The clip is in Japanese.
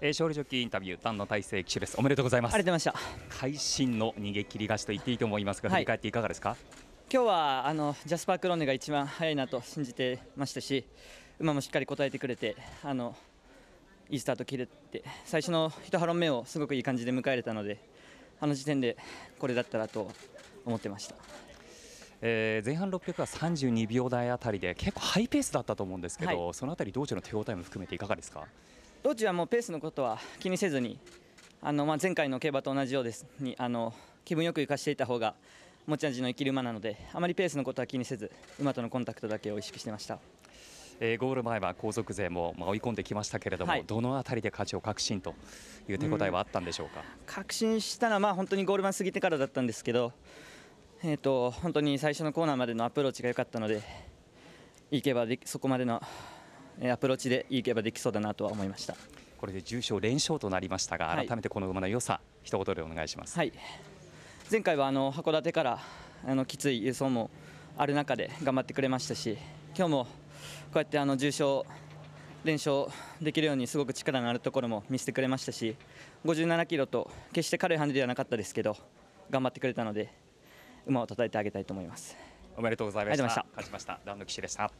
えー、勝利ジョッキーインタビュー丹野大成騎手ですおめでとうございますありがとうございました会心の逃げ切り勝ちと言っていいと思いますが、はい、振り返っていかがですか今日はあのジャスパークローネが一番早いなと信じてましたし馬もしっかり答えてくれてあのいいスタート切れて最初の一ハ目をすごくいい感じで迎えれたのであの時点でこれだったらと思ってました、えー、前半600は32秒台あたりで結構ハイペースだったと思うんですけど、はい、そのあたり道中の手応えも含めていかがですか道中はもうペースのことは気にせずにあの、まあ、前回の競馬と同じようですにあの気分よく行かしていた方が持ち味の生きる馬なのであまりペースのことは気にせず馬とのコンタクトだけを意識してました。えー、ゴール前は後続勢も、まあ、追い込んできましたけれども、はい、どの辺りで勝ちを確信という手応えはあったんでしょうか、うん、確信したのは、まあ、本当にゴール前過ぎてからだったんですけど、えーと、本当に最初のコーナーまでのアプローチが良かったのでいけばでそこまでのアプローチでいけばできそうだなとは思いましたこれで重賞連勝となりましたが、改めてこの馬の良さ一言でお願いします、はい、前回はあの函館からあのきつい輸送もある中で頑張ってくれましたし今日もこうやってあの重賞連勝できるようにすごく力のあるところも見せてくれましたし57キロと決して軽い羽ではなかったですけど頑張ってくれたので馬を叩いてあげたいと思いますおめでとうございました勝ちましたダンの騎士でした